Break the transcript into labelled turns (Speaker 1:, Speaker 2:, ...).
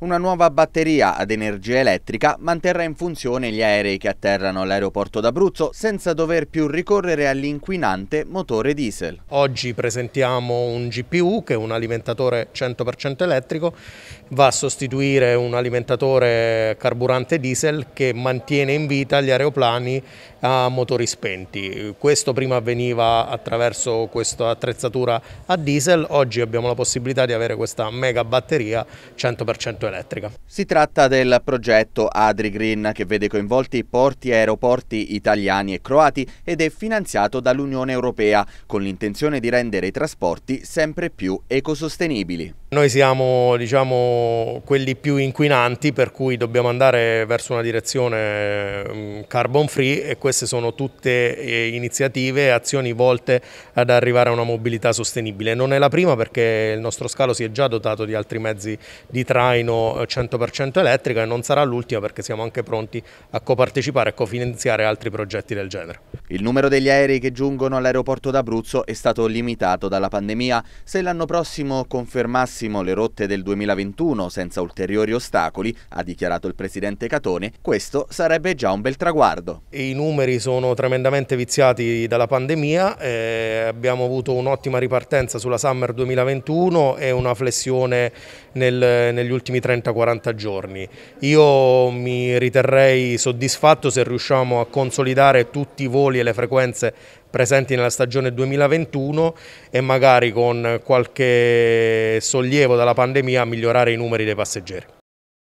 Speaker 1: Una nuova batteria ad energia elettrica manterrà in funzione gli aerei che atterrano all'aeroporto d'Abruzzo senza dover più ricorrere all'inquinante motore diesel.
Speaker 2: Oggi presentiamo un GPU che è un alimentatore 100% elettrico, va a sostituire un alimentatore carburante diesel che mantiene in vita gli aeroplani a motori spenti. Questo prima avveniva attraverso questa attrezzatura a diesel, oggi abbiamo la possibilità di avere questa mega batteria 100% elettrica idroelettrica.
Speaker 1: Si tratta del progetto Adri Green che vede coinvolti porti e aeroporti italiani e croati ed è finanziato dall'Unione Europea con l'intenzione di rendere i trasporti sempre più ecosostenibili.
Speaker 2: Noi siamo diciamo, quelli più inquinanti per cui dobbiamo andare verso una direzione mm, carbon free e queste sono tutte eh, iniziative e azioni volte ad arrivare a una mobilità sostenibile. Non è la prima perché il nostro scalo si è già dotato di altri mezzi di traino 100% eh, elettrica e non sarà l'ultima perché siamo anche pronti a copartecipare e cofinanziare altri progetti del genere.
Speaker 1: Il numero degli aerei che giungono all'aeroporto d'Abruzzo è stato limitato dalla pandemia. Se l'anno prossimo confermassimo le rotte del 2021 senza ulteriori ostacoli, ha dichiarato il presidente Catone, questo sarebbe già un bel traguardo.
Speaker 2: I numeri sono tremendamente viziati dalla pandemia, eh, abbiamo avuto un'ottima ripartenza sulla Summer 2021 e una flessione nel, negli ultimi 30-40 giorni. Io mi riterrei soddisfatto se riusciamo a consolidare tutti i voli e le frequenze presenti nella stagione 2021 e magari con qualche sollievo dalla pandemia migliorare i numeri dei passeggeri.